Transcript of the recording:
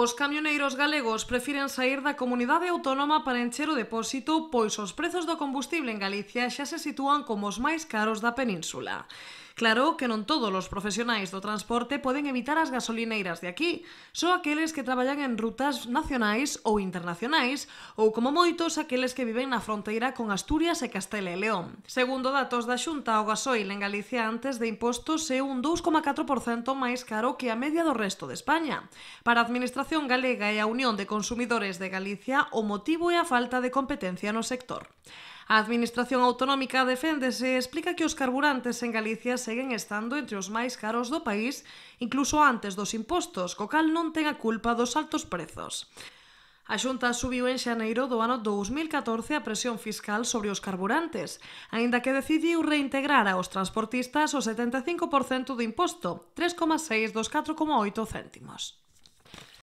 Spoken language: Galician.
Os camioneiros galegos prefiren sair da comunidade autónoma para encher o depósito, pois os prezos do combustible en Galicia xa se sitúan como os máis caros da península. Claro que non todos os profesionais do transporte poden evitar as gasolineiras de aquí, só aqueles que traballan en rutas nacionais ou internacionais, ou como moitos aqueles que viven na fronteira con Asturias e Castela e León. Segundo datos da Xunta, o gasoil en Galicia antes de impostos é un 2,4% máis caro que a media do resto de España. Para a Administración Galega e a Unión de Consumidores de Galicia, o motivo é a falta de competencia no sector. A Administración Autonómica deféndese e explica que os carburantes en Galicia seguen estando entre os máis caros do país, incluso antes dos impostos, co cal non ten a culpa dos altos prezos. A Xunta subiu en xaneiro do ano 2014 a presión fiscal sobre os carburantes, aínda que decidiu reintegrar aos transportistas o 75% do imposto, 3,6 dos 4,8 céntimos.